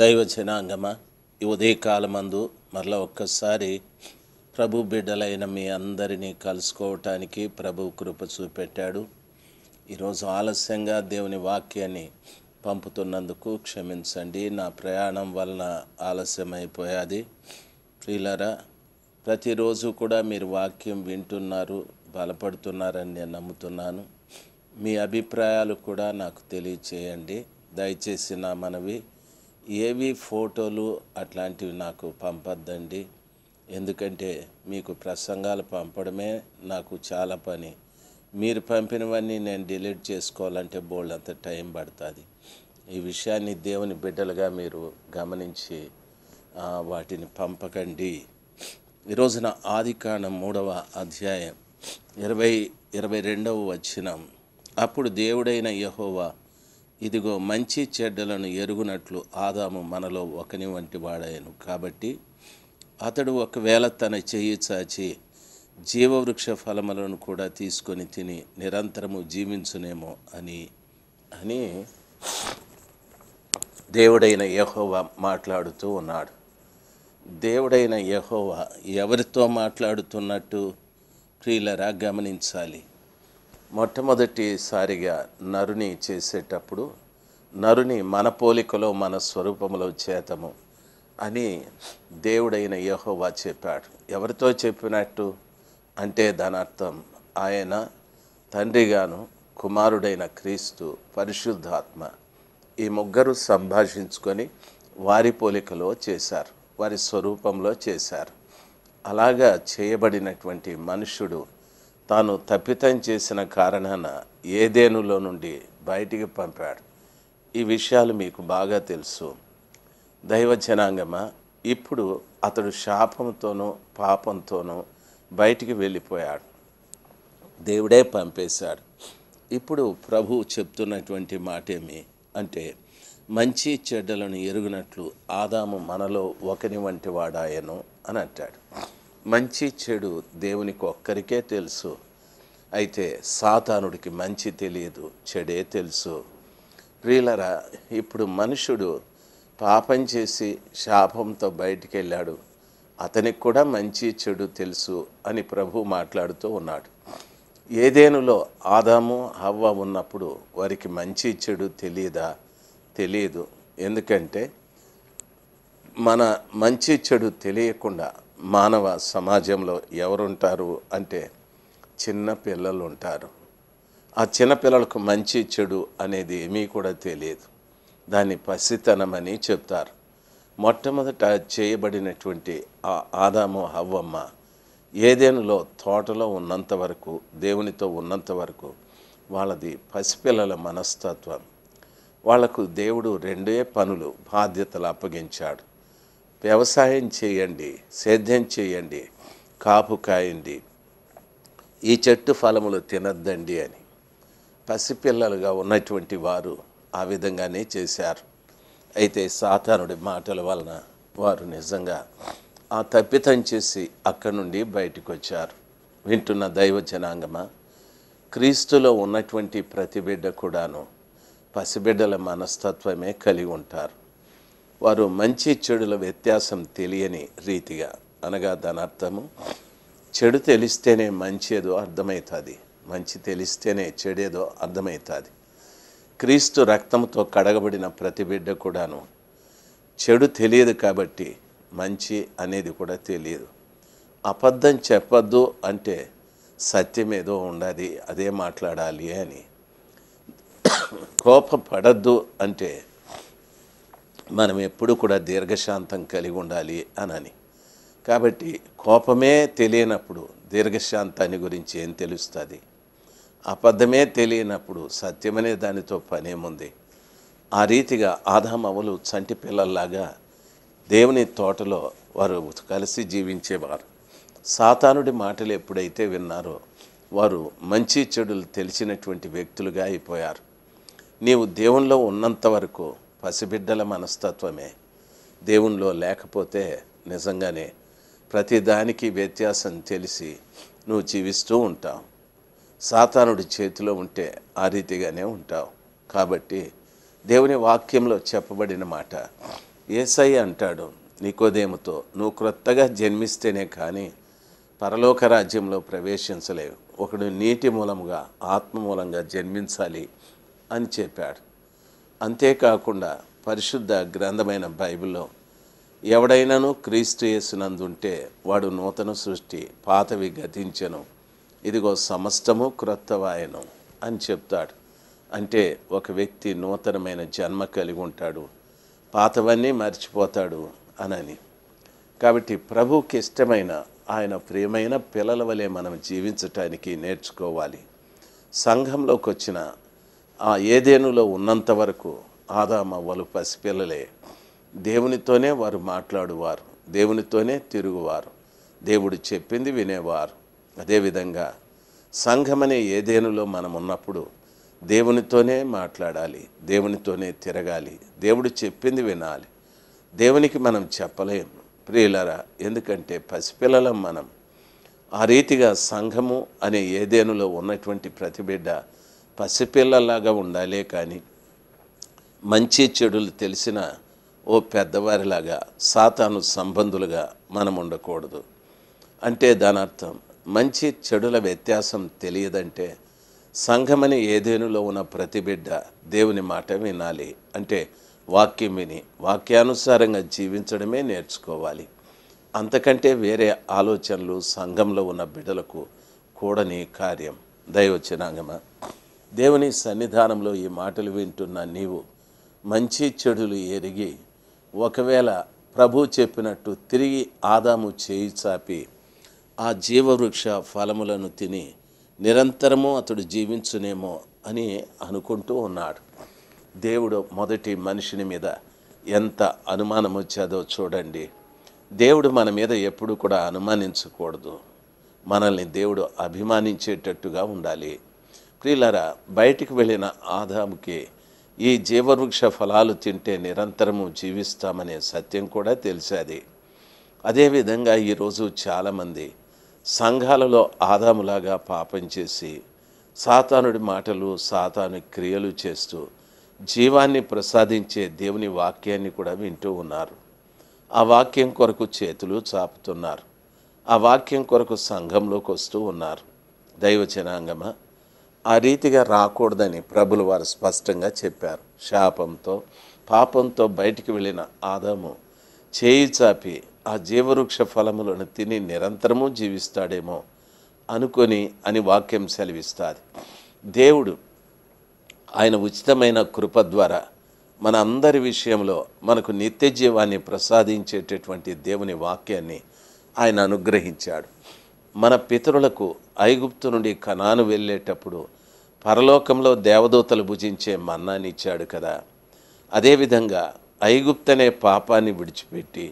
దైవ జనాంగమ ఈ ఉదయకాలమందు మరలా ఒక్కసారి ప్రభు బిడ్డలైన మీ అందరినీ కలుసుకోవటానికి ప్రభు కృప చూపెట్టాడు ఈరోజు ఆలస్యంగా దేవుని వాక్యాన్ని పంపుతున్నందుకు క్షమించండి నా ప్రయాణం వలన ఆలస్యమైపోయాది ప్రియులరా ప్రతిరోజు కూడా మీరు వాక్యం వింటున్నారు బలపడుతున్నారని నేను నమ్ముతున్నాను మీ అభిప్రాయాలు కూడా నాకు తెలియచేయండి దయచేసి నా మనవి ఏవి ఫోటోలు అట్లాంటివి నాకు పంపద్దండి ఎందుకంటే మీకు ప్రసంగాలు పంపడమే నాకు చాలా పని మీరు పంపినవన్నీ నేను డిలీట్ చేసుకోవాలంటే బోల్డ్ అంత టైం పడుతుంది ఈ విషయాన్ని దేవుని బిడ్డలుగా మీరు గమనించి వాటిని పంపకండి ఈరోజున ఆది కాండం మూడవ అధ్యాయం ఇరవై ఇరవై రెండవ వచ్చినం అప్పుడు దేవుడైన యహోవా ఇదిగో మంచి చెడ్డలను ఎరుగునట్లు ఆదాము మనలో ఒకని వంటి వాడాయను కాబట్టి అతడు ఒకవేళ తన చెయ్యి చాచి జీవవృక్ష ఫలములను కూడా తీసుకొని తిని నిరంతరము జీవించునేమో అని అని దేవుడైన యహోవా మాట్లాడుతూ ఉన్నాడు దేవుడైన యహోవా ఎవరితో మాట్లాడుతున్నట్టు ప్రియులరా గమనించాలి మొట్టమొదటిసారిగా నరుని చేసేటప్పుడు నరుని మన పోలికలో మన స్వరూపంలో చేతము అని దేవుడైన యహోవా చెప్పాడు ఎవరితో చెప్పినట్టు అంటే దాని అర్థం ఆయన తండ్రిగాను కుమారుడైన క్రీస్తు పరిశుద్ధాత్మ ఈ ముగ్గురు సంభాషించుకొని వారి పోలికలో చేశారు వారి స్వరూపంలో చేశారు అలాగా చేయబడినటువంటి మనుషుడు తాను తప్పితం చేసిన కారణాన ఏదేనులో నుండి బయటికి పంపాడు ఈ విషయాలు మీకు బాగా తెలుసు దైవజనాంగమా ఇప్పుడు అతడు శాపంతోనూ పాపంతోనూ బయటికి వెళ్ళిపోయాడు దేవుడే పంపేశాడు ఇప్పుడు ప్రభు చెప్తున్నటువంటి మాటేమి అంటే మంచి చెడ్డలను ఎరుగునట్లు ఆదాము మనలో ఒకని వంటి వాడాయను అని అంటాడు మంచి చెడు దేవునికి ఒక్కరికే తెలుసు అయితే సాతానుడికి మంచి తెలియదు చెడే తెలుసు ప్రియులరా ఇప్పుడు మనుషుడు పాపం చేసి శాపంతో బయటికి వెళ్ళాడు అతనికి కూడా మంచి చెడు తెలుసు అని ప్రభు మాట్లాడుతూ ఉన్నాడు ఏదేనులో ఆదాము హవ్వ ఉన్నప్పుడు వారికి మంచి చెడు తెలియదా తెలియదు ఎందుకంటే మన మంచి చెడు తెలియకుండా మానవ సమాజంలో ఎవరుంటారు అంటే చిన్న పిల్లలు ఉంటారు ఆ చిన్నపిల్లలకు మంచి చెడు అనేది ఏమీ కూడా తెలియదు దాన్ని పసితనమని చెప్తారు మొట్టమొదట చేయబడినటువంటి ఆ ఆదాము హవ్వమ్మ ఏదేనులో తోటలో ఉన్నంత వరకు దేవునితో ఉన్నంత వరకు వాళ్ళది పసిపిల్లల మనస్తత్వం వాళ్లకు దేవుడు రెండే పనులు బాధ్యతలు అప్పగించాడు వ్యవసాయం చేయండి సేద్యం చేయండి కాపు కాయండి ఈ చెట్టు ఫలములు తినద్దండి అని పసిపిల్లలుగా ఉన్నటువంటి వారు ఆ విధంగానే చేశారు అయితే సాతానుడి మాటల వలన వారు నిజంగా ఆ తప్పితం చేసి అక్కడి నుండి బయటకు వచ్చారు వింటున్న దైవ జనాంగమా క్రీస్తులో ఉన్నటువంటి ప్రతి బిడ్డ కూడాను పసిబిడ్డల మనస్తత్వమే కలిగి ఉంటారు వారు మంచి చెడుల వ్యత్యాసం తెలియని రీతిగా అనగా దాని అర్థము చెడు తెలిస్తేనే మంచి ఏదో అర్థమవుతుంది మంచి తెలిస్తేనే చెడేదో అర్థమవుతుంది క్రీస్తు రక్తంతో కడగబడిన ప్రతి బిడ్డ కూడాను చెడు తెలియదు కాబట్టి మంచి అనేది కూడా తెలియదు అబద్ధం చెప్పద్దు అంటే సత్యం ఏదో ఉండాలి అదే మాట్లాడాలి అని కోపపడద్దు అంటే మనం ఎప్పుడూ కూడా దీర్ఘశాంతం కలిగి ఉండాలి అనని కాబట్టి కోపమే తెలియనప్పుడు దీర్ఘశాంతాన్ని గురించి ఏం తెలుస్తుంది అబద్ధమే తెలియనప్పుడు సత్యమనే దానితో పనేముంది ఆ రీతిగా ఆదామవులు చంటి పిల్లల్లాగా దేవుని తోటలో వారు కలిసి జీవించేవారు సాతానుడి మాటలు ఎప్పుడైతే విన్నారో వారు మంచి చెడులు తెలిసినటువంటి వ్యక్తులుగా అయిపోయారు నీవు దేవునిలో ఉన్నంత వరకు పసిబిడ్డల మనస్తత్వమే దేవునిలో లేకపోతే నిజంగానే ప్రతిదానికి వ్యత్యాసం తెలిసి నువ్వు జీవిస్తూ ఉంటావు సాతానుడి చేతిలో ఉంటే ఆ రీతిగానే ఉంటావు కాబట్టి దేవుని వాక్యంలో చెప్పబడిన మాట ఏసై అంటాడు నికోదేముతో నువ్వు క్రొత్తగా జన్మిస్తేనే కానీ పరలోక రాజ్యంలో ప్రవేశించలేవు ఒకడు నీటి మూలంగా ఆత్మ మూలంగా జన్మించాలి అని చెప్పాడు అంతేకాకుండా పరిశుద్ధ గ్రంథమైన బైబిల్లో ఎవడైనాను క్రీస్తు యేసునందుంటే వాడు నూతన సృష్టి పాతవి గతించను ఇదిగో సమస్తము క్రొత్తవాయను అని చెప్తాడు అంటే ఒక వ్యక్తి నూతనమైన జన్మ కలిగి ఉంటాడు పాతవన్నీ మర్చిపోతాడు అనని కాబట్టి ప్రభుకి ఇష్టమైన ఆయన ప్రియమైన పిల్లల వలె మనం జీవించటానికి నేర్చుకోవాలి సంఘంలోకి వచ్చిన ఆ ఏదేనులో ఉన్నంత వరకు వాళ్ళు పసిపిల్లలే దేవునితోనే వారు మాట్లాడువారు దేవునితోనే తిరుగువారు దేవుడు చెప్పింది వినేవారు అదేవిధంగా సంఘమనే ఏదేనులో మనం ఉన్నప్పుడు దేవునితోనే మాట్లాడాలి దేవునితోనే తిరగాలి దేవుడు చెప్పింది వినాలి దేవునికి మనం చెప్పలేము ప్రియులరా ఎందుకంటే పసిపిల్లలం మనం ఆ రీతిగా సంఘము అనే ఏదేనులో ఉన్నటువంటి ప్రతిబిడ్డ పసిపిల్లలాగా ఉండాలి కానీ మంచి చెడులు తెలిసిన ఓ పెద్దవారిలాగా సాతాను సంబంధులుగా మనం ఉండకూడదు అంటే దాని అర్థం మంచి చెడుల వ్యత్యాసం తెలియదంటే సంఘమని ఏదేనులో ఉన్న ప్రతి బిడ్డ దేవుని మాట వినాలి అంటే వాక్యం విని వాక్యానుసారంగా జీవించడమే నేర్చుకోవాలి అంతకంటే వేరే ఆలోచనలు సంఘంలో ఉన్న బిడ్డలకు కూడని కార్యం అంగమా దేవుని సన్నిధానంలో ఈ మాటలు వింటున్న నీవు మంచి చెడులు ఎరిగి ఒకవేళ ప్రభు చెప్పినట్టు తిరిగి ఆదాము చేయి చాపి ఆ జీవవృక్ష ఫలములను తిని నిరంతరము అతడు జీవించునేమో అని అనుకుంటూ ఉన్నాడు దేవుడు మొదటి మనిషిని మీద ఎంత అనుమానం వచ్చేదో చూడండి దేవుడు మన మీద ఎప్పుడు కూడా అనుమానించకూడదు మనల్ని దేవుడు అభిమానించేటట్టుగా ఉండాలి ప్రియులరా బయటికి వెళ్ళిన ఆదాముకి ఈ జీవవృక్ష ఫలాలు తింటే నిరంతరము జీవిస్తామనే సత్యం కూడా తెలిసేది అదేవిధంగా ఈరోజు చాలామంది సంఘాలలో ఆదాములాగా పాపం చేసి సాతానుడి మాటలు సాతాను క్రియలు చేస్తూ జీవాన్ని ప్రసాదించే దేవుని వాక్యాన్ని కూడా వింటూ ఉన్నారు ఆ వాక్యం కొరకు చేతులు చాపుతున్నారు ఆ వాక్యం కొరకు సంఘంలోకి వస్తూ ఉన్నారు దైవచనాంగమా ఆ రీతిగా రాకూడదని ప్రభులు వారు స్పష్టంగా చెప్పారు శాపంతో పాపంతో బయటికి వెళ్ళిన ఆదాము చేయి చాపి ఆ జీవవృక్ష ఫలములను తిని నిరంతరము జీవిస్తాడేమో అనుకొని అని వాక్యం సెలవిస్తుంది దేవుడు ఆయన ఉచితమైన కృప ద్వారా మన అందరి విషయంలో మనకు నిత్య జీవాన్ని ప్రసాదించేటటువంటి దేవుని వాక్యాన్ని ఆయన అనుగ్రహించాడు మన పితరులకు ఐగుప్తు నుండి కనాను వెళ్ళేటప్పుడు పరలోకంలో దేవదూతలు భుజించే మన్నాని ఇచ్చాడు కదా అదేవిధంగా ఐగుప్తనే అనే పాపాన్ని విడిచిపెట్టి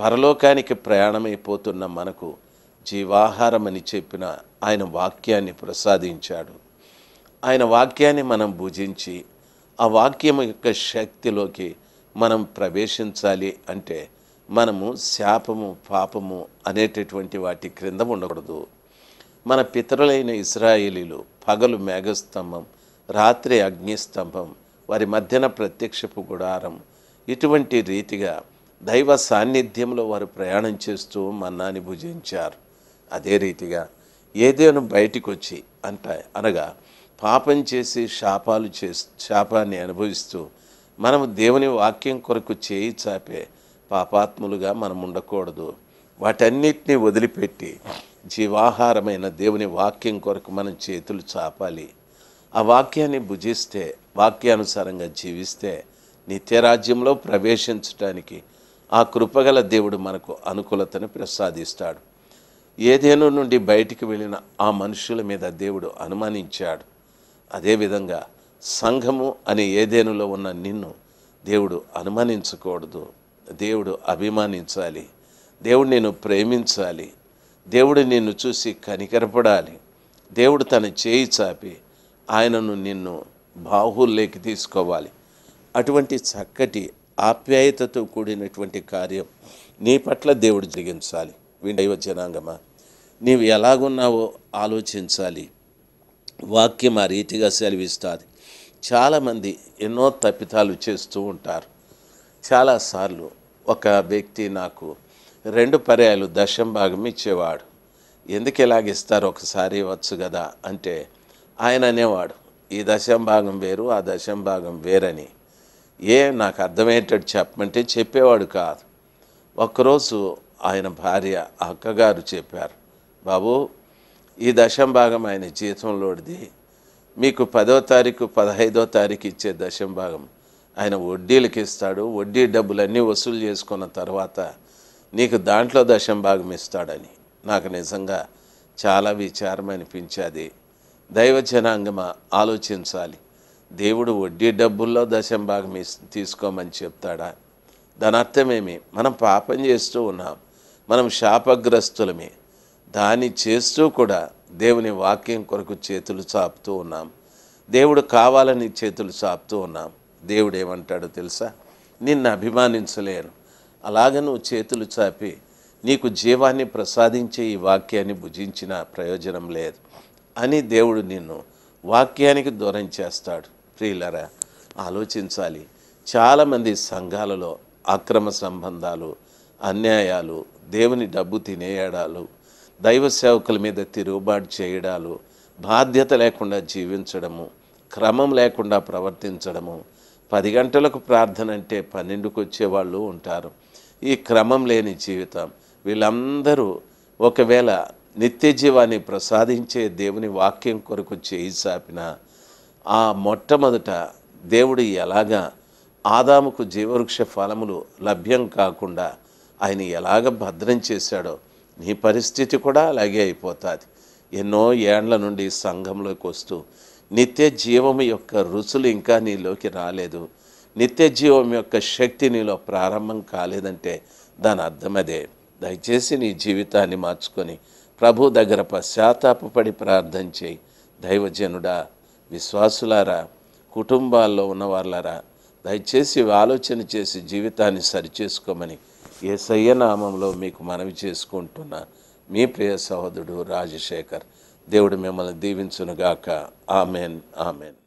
పరలోకానికి ప్రయాణమైపోతున్న మనకు జీవాహారం అని చెప్పిన ఆయన వాక్యాన్ని ప్రసాదించాడు ఆయన వాక్యాన్ని మనం భుజించి ఆ వాక్యం యొక్క శక్తిలోకి మనం ప్రవేశించాలి అంటే మనము శాపము పాపము అనేటటువంటి వాటి క్రింద ఉండకూడదు మన పితరులైన ఇస్రాయేలీలు పగలు మేఘస్తంభం రాత్రి అగ్నిస్తంభం వారి మధ్యన ప్రత్యక్షపు గుడారం ఇటువంటి రీతిగా దైవ సాన్నిధ్యంలో వారు ప్రయాణం చేస్తూ మన్నాని భుజించారు అదే రీతిగా ఏదేను బయటికి వచ్చి అంట అనగా పాపం చేసి శాపాలు చే శాపాన్ని అనుభవిస్తూ మనము దేవుని వాక్యం కొరకు చేయి చాపే పాపాత్ములుగా మనం ఉండకూడదు వాటన్నిటినీ వదిలిపెట్టి జీవాహారమైన దేవుని వాక్యం కొరకు మనం చేతులు చాపాలి ఆ వాక్యాన్ని భుజిస్తే వాక్యానుసారంగా జీవిస్తే నిత్యరాజ్యంలో ప్రవేశించటానికి ఆ కృపగల దేవుడు మనకు అనుకూలతను ప్రసాదిస్తాడు ఏదేనో నుండి బయటికి వెళ్ళిన ఆ మనుషుల మీద దేవుడు అనుమానించాడు అదేవిధంగా సంఘము అనే ఏదేనులో ఉన్న నిన్ను దేవుడు అనుమానించకూడదు దేవుడు అభిమానించాలి దేవుడు నేను ప్రేమించాలి దేవుడు నిన్ను చూసి కనికరపడాలి దేవుడు తన చేయి చాపి ఆయనను నిన్ను బాహుల్లోకి తీసుకోవాలి అటువంటి చక్కటి ఆప్యాయతతో కూడినటువంటి కార్యం నీ పట్ల దేవుడు జరిగించాలి వినయ జనాంగమా నీవు ఎలాగున్నావో ఆలోచించాలి వాక్యం ఆ రీతిగా సెలవిస్తుంది చాలామంది ఎన్నో తప్పితాలు చేస్తూ ఉంటారు చాలాసార్లు ఒక వ్యక్తి నాకు రెండు పర్యాలు దశం భాగం ఇచ్చేవాడు ఎందుకు ఇలాగ ఇస్తారు ఒకసారి ఇవ్వచ్చు కదా అంటే ఆయన అనేవాడు ఈ దశం భాగం వేరు ఆ దశం భాగం వేరని ఏ నాకు అర్థమయ్యేటట్టు చెప్పమంటే చెప్పేవాడు కాదు ఒకరోజు ఆయన భార్య అక్కగారు చెప్పారు బాబు ఈ దశం భాగం ఆయన జీతంలోడిది మీకు పదో తారీఖు పదహైదో తారీఖు ఇచ్చే దశం భాగం ఆయన వడ్డీలకి ఇస్తాడు వడ్డీ డబ్బులన్నీ వసూలు చేసుకున్న తర్వాత నీకు దాంట్లో దశం భాగం ఇస్తాడని నాకు నిజంగా చాలా విచారం అనిపించేది దైవ జనాంగమా ఆలోచించాలి దేవుడు వడ్డీ డబ్బుల్లో దశం భాగం తీసుకోమని చెప్తాడా దాని అర్థమేమి మనం పాపం చేస్తూ ఉన్నాం మనం శాపగ్రస్తులమే దాన్ని చేస్తూ కూడా దేవుని వాక్యం కొరకు చేతులు చాపుతూ ఉన్నాం దేవుడు కావాలని చేతులు చాపుతూ ఉన్నాం దేవుడు ఏమంటాడో తెలుసా నిన్ను అభిమానించలేను అలాగ నువ్వు చేతులు చాపి నీకు జీవాన్ని ప్రసాదించే ఈ వాక్యాన్ని భుజించిన ప్రయోజనం లేదు అని దేవుడు నిన్ను వాక్యానికి దూరం చేస్తాడు ప్రియులరా ఆలోచించాలి చాలామంది సంఘాలలో అక్రమ సంబంధాలు అన్యాయాలు దేవుని డబ్బు తినేయడాలు దైవ సేవకుల మీద తిరుగుబాటు చేయడాలు బాధ్యత లేకుండా జీవించడము క్రమం లేకుండా ప్రవర్తించడము పది గంటలకు ప్రార్థన అంటే పన్నెండుకు వచ్చేవాళ్ళు ఉంటారు ఈ క్రమం లేని జీవితం వీళ్ళందరూ ఒకవేళ నిత్య జీవాన్ని ప్రసాదించే దేవుని వాక్యం కొరకు చేయి సాపిన ఆ మొట్టమొదట దేవుడు ఎలాగా ఆదాముకు జీవవృక్ష ఫలములు లభ్యం కాకుండా ఆయన ఎలాగ భద్రం చేశాడో నీ పరిస్థితి కూడా అలాగే అయిపోతుంది ఎన్నో ఏండ్ల నుండి సంఘంలోకి వస్తూ నిత్య జీవం యొక్క రుచులు ఇంకా నీలోకి రాలేదు నిత్య జీవం యొక్క శక్తి నీలో ప్రారంభం కాలేదంటే దాని అర్థం అదే దయచేసి నీ జీవితాన్ని మార్చుకొని ప్రభు దగ్గర పశ్చాత్తాపడి ప్రార్థన చేయి దైవజనుడా విశ్వాసులారా కుటుంబాల్లో వాళ్ళారా దయచేసి ఆలోచన చేసి జీవితాన్ని సరిచేసుకోమని ఏ నామంలో మీకు మనవి చేసుకుంటున్న మీ ప్రియ సహోదరుడు రాజశేఖర్ దేవుడు మిమ్మల్ని దీవించునుగాక ఆమెన్ ఆమెన్